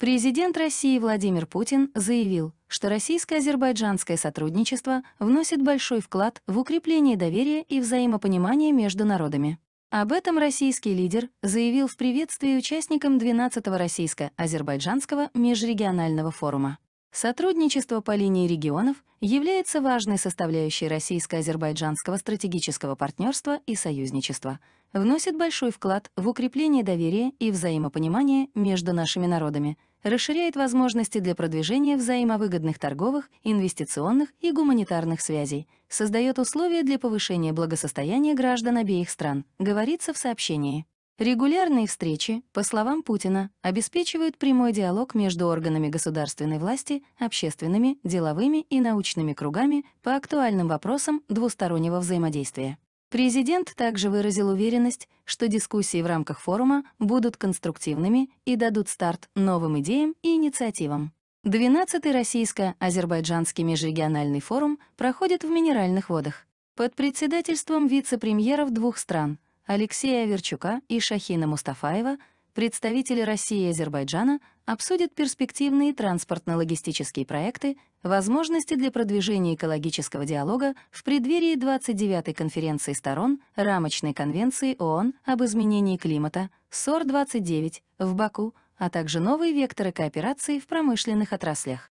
Президент России Владимир Путин заявил, что российско-азербайджанское сотрудничество вносит большой вклад в укрепление доверия и взаимопонимания между народами. Об этом российский лидер заявил в приветствии участникам 12-го российско-азербайджанского межрегионального форума. Сотрудничество по линии регионов является важной составляющей российско-азербайджанского стратегического партнерства и союзничества, вносит большой вклад в укрепление доверия и взаимопонимания между нашими народами, расширяет возможности для продвижения взаимовыгодных торговых, инвестиционных и гуманитарных связей, создает условия для повышения благосостояния граждан обеих стран, говорится в сообщении. Регулярные встречи, по словам Путина, обеспечивают прямой диалог между органами государственной власти, общественными, деловыми и научными кругами по актуальным вопросам двустороннего взаимодействия. Президент также выразил уверенность, что дискуссии в рамках форума будут конструктивными и дадут старт новым идеям и инициативам. 12-й российско-азербайджанский межрегиональный форум проходит в Минеральных водах под председательством вице-премьеров двух стран Алексея Верчука и Шахина Мустафаева, представители России и Азербайджана обсудят перспективные транспортно-логистические проекты, возможности для продвижения экологического диалога в преддверии 29-й конференции сторон Рамочной конвенции ООН об изменении климата СОР-29 в Баку, а также новые векторы кооперации в промышленных отраслях.